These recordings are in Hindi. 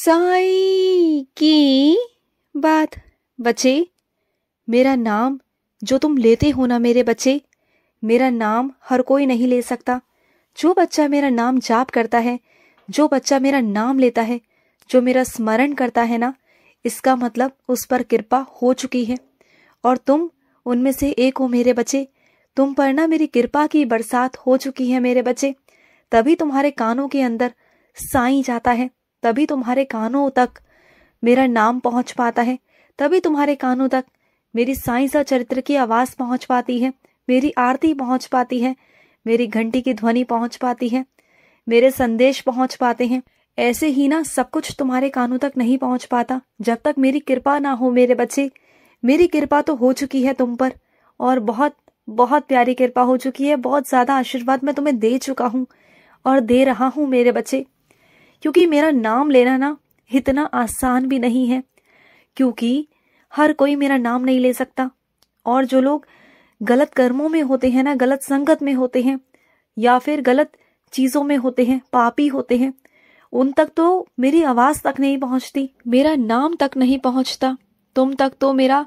साई की बात बच्चे मेरा नाम जो तुम लेते हो ना मेरे बच्चे मेरा नाम हर कोई नहीं ले सकता जो बच्चा मेरा नाम जाप करता है जो बच्चा मेरा नाम लेता है जो मेरा स्मरण करता है ना इसका मतलब उस पर कृपा हो चुकी है और तुम उनमें से एक हो मेरे बच्चे तुम पर ना मेरी कृपा की बरसात हो चुकी है मेरे बच्चे तभी तुम्हारे कानों के अंदर साई जाता है तभी तुम्हारे कानों तक मेरा नाम पहुंच पाता है तभी तुम्हारे कानों तक मेरी सा चरित्र की आवाज़ पहुंच पाती है मेरी आरती पहुंच पाती है मेरी घंटी की ध्वनि पहुंच पाती है मेरे संदेश पहुंच पाते हैं ऐसे ही ना सब कुछ तुम्हारे कानों तक नहीं पहुंच पाता जब तक मेरी कृपा ना हो मेरे बच्चे मेरी कृपा तो हो चुकी है तुम पर और बहुत बहुत प्यारी कृपा हो चुकी है बहुत ज़्यादा आशीर्वाद मैं तुम्हें दे चुका हूँ और दे रहा हूँ मेरे बच्चे क्योंकि मेरा नाम लेना ना इतना आसान भी नहीं है क्योंकि हर कोई मेरा नाम नहीं ले सकता और जो लोग गलत कर्मों में होते हैं ना गलत संगत में होते हैं या फिर गलत चीज़ों में होते हैं पापी होते हैं उन तक तो मेरी आवाज़ तक नहीं पहुंचती मेरा नाम तक नहीं पहुंचता तुम तक तो मेरा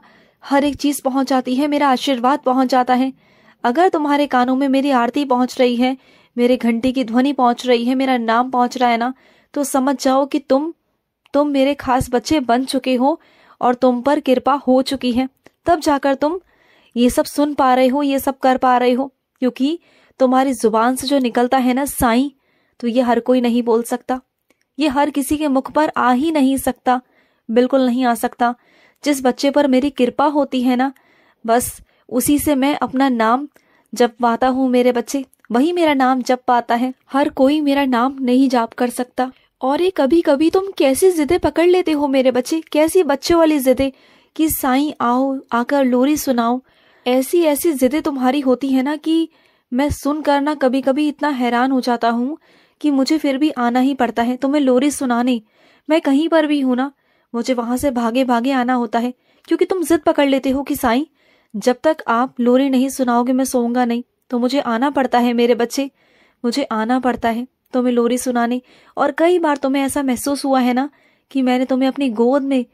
हर एक चीज़ पहुंच जाती है मेरा आशीर्वाद पहुंच जाता है अगर तुम्हारे कानों में मेरी आरती पहुंच रही है मेरे घंटे की ध्वनि पहुंच रही है मेरा नाम पहुंच रहा है ना तो समझ जाओ कि तुम तुम मेरे खास बच्चे बन चुके हो और तुम पर कृपा हो चुकी है तब जाकर तुम ये सब सुन पा रहे हो ये सब कर पा रहे हो क्योंकि तुम्हारी जुबान से जो निकलता है ना साई तो ये हर कोई नहीं बोल सकता ये हर किसी के मुख पर आ ही नहीं सकता बिल्कुल नहीं आ सकता जिस बच्चे पर मेरी कृपा होती है ना बस उसी से मैं अपना नाम जप पाता हूँ मेरे बच्चे वही मेरा नाम जप पाता है हर कोई मेरा नाम नहीं जाप कर सकता और ये कभी कभी तुम कैसी जिदे पकड़ लेते हो मेरे बच्चे कैसी बच्चे वाली जिदे कि साई आओ आकर लोरी सुनाओ ऐसी ऐसी जिदे तुम्हारी होती है ना कि मैं कर ना कभी कभी इतना हैरान हो जाता हूँ कि मुझे फिर भी आना ही पड़ता है तुम्हें लोरी सुनाने मैं कहीं पर भी हूं ना मुझे वहां से भागे भागे आना होता है क्योंकि तुम जिद पकड़ लेते हो कि साई जब तक आप लोरी नहीं सुनाओगे मैं सोऊंगा नहीं तो मुझे आना पड़ता है मेरे बच्चे मुझे आना पड़ता है तुम्हें लोरी सुनाने और कई बार तुम्हें ऐसा महसूस हुआ है ना कि मैंने तुम्हें अपनी गोद में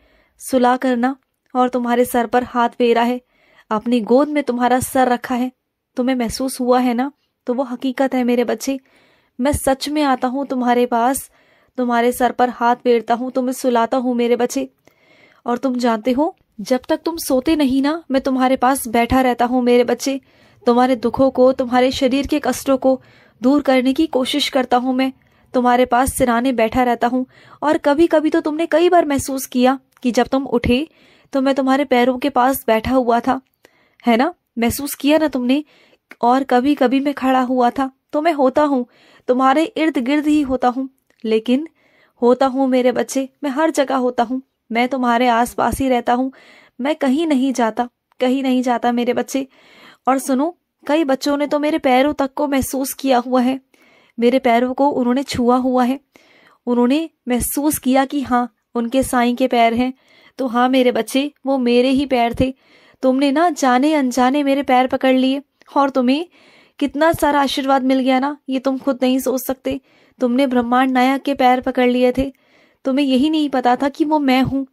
सुला करना और तुम्हारे सर पर हाथ फेरा है अपनी गोद में तुम्हारा सर रखा है तुम्हें महसूस हुआ है ना तो वो हकीकत है मेरे बच्चे मैं सच में आता हूँ तुम्हारे पास तुम्हारे सर पर हाथ फेरता हूँ तुम्हें सुलाता हूँ मेरे बच्चे और तुम जानते हो जब तक तुम सोते नहीं ना मैं तुम्हारे पास बैठा रहता हूँ मेरे बच्चे तुम्हारे दुखों को तुम्हारे शरीर के कष्टों को दूर करने की कोशिश करता हूँ मैं तुम्हारे पास सिराने बैठा रहता हूँ और कभी कभी तो तुमने कई बार महसूस किया कि जब तुम उठे तो मैं तुम्हारे पैरों के पास बैठा हुआ था है ना महसूस किया ना तुमने और कभी कभी मैं खड़ा हुआ था तो मैं होता हूँ तुम्हारे इर्द गिर्द ही होता हूँ लेकिन होता हूँ मेरे बच्चे मैं हर जगह होता हूँ मैं तुम्हारे आस ही रहता हूँ मैं कहीं नहीं जाता कहीं नहीं जाता मेरे बच्चे और सुनो कई बच्चों ने तो मेरे पैरों तक को महसूस किया हुआ है मेरे पैरों को उन्होंने छुआ हुआ है उन्होंने महसूस किया कि हाँ उनके साईं के पैर हैं तो हाँ मेरे बच्चे वो मेरे ही पैर थे तुमने ना जाने अनजाने मेरे पैर पकड़ लिए और तुम्हें कितना सारा आशीर्वाद मिल गया ना ये तुम खुद नहीं सोच सकते तुमने ब्रह्मांड नायक के पैर पकड़ लिए थे तुम्हें यही नहीं पता था कि वो मैं हूँ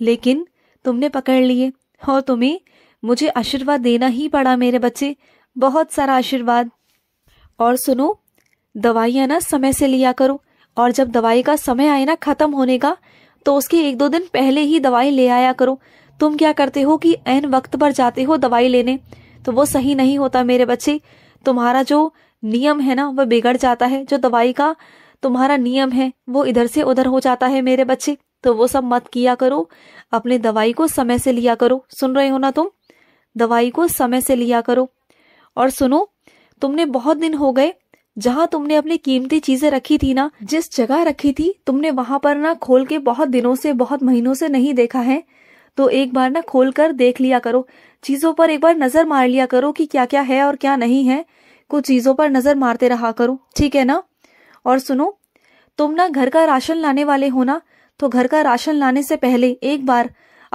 लेकिन तुमने पकड़ लिए और तुम्हें मुझे आशीर्वाद देना ही पड़ा मेरे बच्चे बहुत सारा आशीर्वाद और सुनो दवाइयाँ ना समय से लिया करो और जब दवाई का समय आए ना ख़त्म होने का तो उसके एक दो दिन पहले ही दवाई ले आया करो तुम क्या करते हो कि एन वक्त पर जाते हो दवाई लेने तो वो सही नहीं होता मेरे बच्चे तुम्हारा जो नियम है ना वह बिगड़ जाता है जो दवाई का तुम्हारा नियम है वो इधर से उधर हो जाता है मेरे बच्चे तो वो सब मत किया करो अपने दवाई को समय से लिया करो सुन रहे हो ना तुम दवाई को समय से लिया करो और सुनो तुमने बहुत दिन हो गए जहाँ तुमने अपनी कीमती चीजें रखी थी ना जिस जगह रखी थी तुमने वहां पर ना खोल के बहुत दिनों से बहुत महीनों से नहीं देखा है तो एक बार ना खोल कर देख लिया करो चीजों पर एक बार नजर मार लिया करो कि क्या क्या है और क्या नहीं है कुछ चीजों पर नजर मारते रहा करो ठीक है ना और सुनो तुम ना घर का राशन लाने वाले हो ना तो घर का राशन लाने से पहले एक बार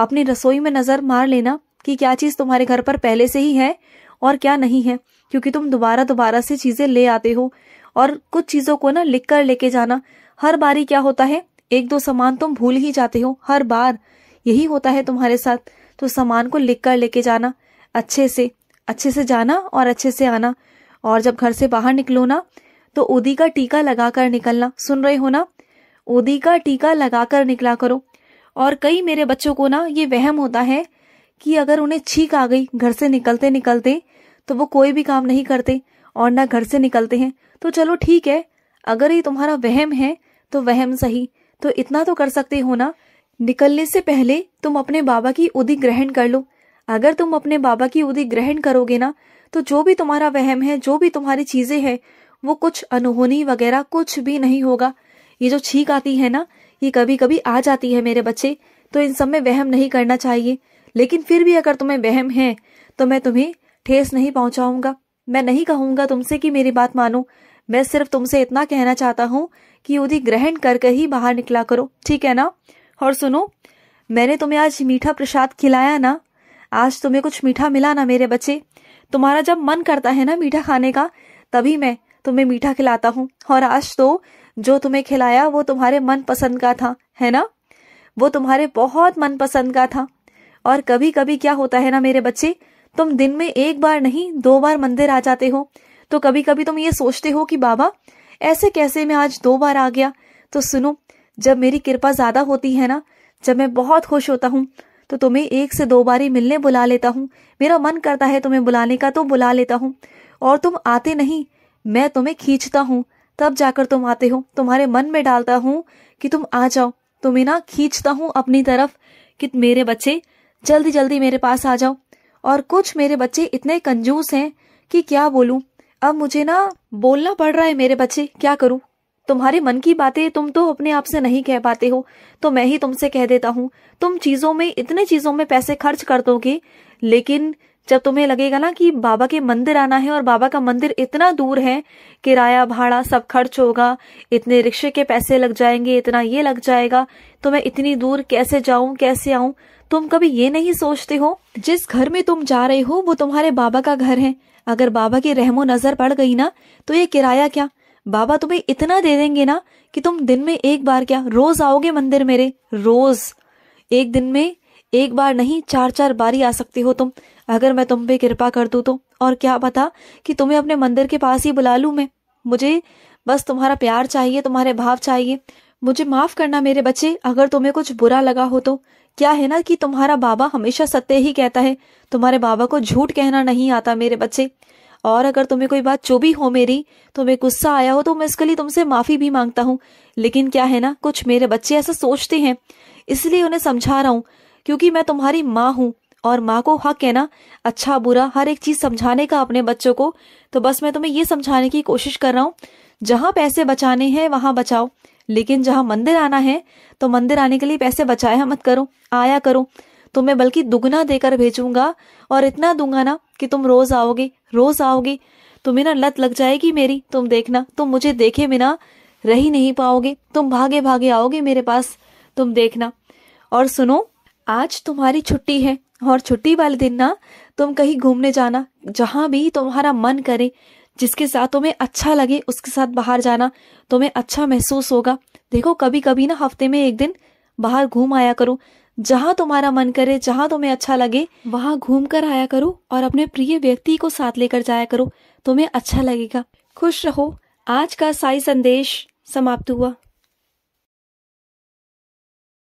अपनी रसोई में नजर मार लेना कि क्या चीज तुम्हारे घर पर पहले से ही है और क्या नहीं है क्योंकि तुम दोबारा दोबारा से चीज़ें ले आते हो और कुछ चीज़ों को ना लिख कर लेके जाना हर बारी क्या होता है एक दो सामान तुम भूल ही जाते हो हर बार यही होता है तुम्हारे साथ तो सामान को लिख कर लेके जाना अच्छे से अच्छे से जाना और अच्छे से आना और जब घर से बाहर निकलो ना तो ओदी का टीका लगाकर निकलना सुन रहे हो ना ओदी का टीका लगाकर निकला करो और कई मेरे बच्चों को ना ये वहम होता है कि अगर उन्हें छींक आ गई घर से निकलते निकलते तो वो कोई भी काम नहीं करते और ना घर से निकलते हैं तो चलो ठीक है अगर ये तुम्हारा वहम है तो वहम सही तो इतना तो कर सकते हो ना निकलने से पहले तुम अपने बाबा की उदी ग्रहण कर लो अगर तुम अपने बाबा की उदी ग्रहण करोगे ना तो जो भी तुम्हारा वहम है जो भी तुम्हारी चीजें हैं वो कुछ अनहोनी वगैरह कुछ भी नहीं होगा ये जो छींक आती है ना ये कभी कभी आ जाती है मेरे बच्चे तो इन सब में वहम नहीं करना चाहिए लेकिन फिर भी अगर तुम्हें वहम है तो मैं तुम्हें ठेस नहीं पहुंचाऊंगा मैं नहीं कहूंगा तुमसे कि मेरी बात मानो मैं सिर्फ तुमसे इतना कहना चाहता हूँ कि उदी ग्रहण करके ही बाहर निकला करो ठीक है ना और सुनो मैंने तुम्हें आज मीठा प्रसाद खिलाया ना आज तुम्हें कुछ मीठा मिला ना मेरे बच्चे तुम्हारा जब मन करता है ना मीठा खाने का तभी मैं तुम्हें मीठा खिलाता हूँ और आज तो जो तुम्हें खिलाया वो तुम्हारे मन पसंद का था है ना वो तुम्हारे बहुत मन पसंद का था और कभी कभी क्या होता है ना मेरे बच्चे तुम दिन में एक बार नहीं दो बार मंदिर आ जाते हो तो कभी कभी तुम ये सोचते हो कि बाबा ऐसे कैसे मैं आज दो बार आ गया तो सुनो जब मेरी कृपा ज्यादा होती है ना जब मैं बहुत खुश होता हूँ तो तुम्हें एक से दो बार ही मिलने बुला लेता हूँ मेरा मन करता है तुम्हें बुलाने का तो बुला लेता हूँ और तुम आते नहीं मैं तुम्हें खींचता हूँ तब जाकर तुम आते हो तुम्हारे मन में डालता हूँ कि तुम आ जाओ तुम्हें ना खींचता हूँ अपनी तरफ कि मेरे बच्चे जल्दी जल्दी मेरे पास आ जाओ और कुछ मेरे बच्चे इतने कंजूस हैं कि क्या बोलू अब मुझे ना बोलना पड़ रहा है मेरे बच्चे क्या करूँ तुम्हारे मन की बातें तुम तो अपने आप से नहीं कह पाते हो तो मैं ही तुमसे कह देता हूँ तुम चीज़ों में इतने चीज़ों में पैसे खर्च कर दोगे लेकिन जब तुम्हें लगेगा ना कि बाबा के मंदिर आना है और बाबा का मंदिर इतना दूर है किराया भाड़ा सब खर्च होगा इतने रिक्शे के पैसे लग जाएंगे इतना ये लग जाएगा तो मैं इतनी दूर कैसे जाऊं कैसे आऊं तुम कभी ये नहीं सोचते हो जिस घर में तुम जा रहे हो वो तुम्हारे बाबा का घर है अगर बाबा की रहमो नजर पड़ गई ना तो ये किराया क्या बाबा तुम्हें इतना दे देंगे ना कि तुम दिन में एक बार क्या रोज आओगे मंदिर मेरे रोज एक दिन में एक बार नहीं चार चार बारी आ सकते हो तुम अगर मैं तुम पे कृपा कर दू तो और क्या पता कि तुम्हें अपने मंदिर के पास ही बुला लू मैं मुझे बस तुम्हारा प्यार चाहिए तुम्हारे भाव चाहिए मुझे माफ करना मेरे बच्चे अगर तुम्हें कुछ बुरा लगा हो तो क्या है ना कि तुम्हारा बाबा हमेशा सत्य ही कहता है तुम्हारे बाबा को झूठ कहना नहीं आता मेरे बच्चे और अगर तुम्हें कोई बात चुभी हो मेरी तुम्हें गुस्सा आया हो तो मैं इसके लिए तुमसे माफी भी मांगता हूँ लेकिन क्या है ना कुछ मेरे बच्चे ऐसा सोचते हैं इसलिए उन्हें समझा रहा हूँ क्योंकि मैं तुम्हारी माँ हूँ और माँ को हक है ना अच्छा बुरा हर एक चीज समझाने का अपने बच्चों को तो बस मैं तुम्हें ये समझाने की कोशिश कर रहा हूँ जहां पैसे बचाने हैं वहां बचाओ लेकिन जहां मंदिर आना है तो मंदिर आने के लिए पैसे बचाया मत करो आया करो तुम्हें बल्कि दुगना देकर भेजूंगा और इतना दूंगा ना कि तुम रोज आओगे रोज आओगे तुम्हें ना लत लग जाएगी मेरी तुम देखना तुम मुझे देखे बिना रह ही नहीं पाओगे तुम भागे भागे आओगे मेरे पास तुम देखना और सुनो आज तुम्हारी छुट्टी है और छुट्टी वाले दिन ना तुम कहीं घूमने जाना जहां भी तुम्हारा मन करे जिसके साथ तुम्हें अच्छा लगे उसके साथ बाहर जाना तुम्हें अच्छा महसूस होगा देखो कभी कभी ना हफ्ते में एक दिन बाहर घूम आया करो जहाँ तुम्हारा मन करे जहाँ तुम्हें अच्छा लगे वहाँ घूम कर आया करो और अपने प्रिय व्यक्ति को साथ लेकर जाया करो तुम्हें अच्छा लगेगा खुश रहो आज का साई संदेश समाप्त हुआ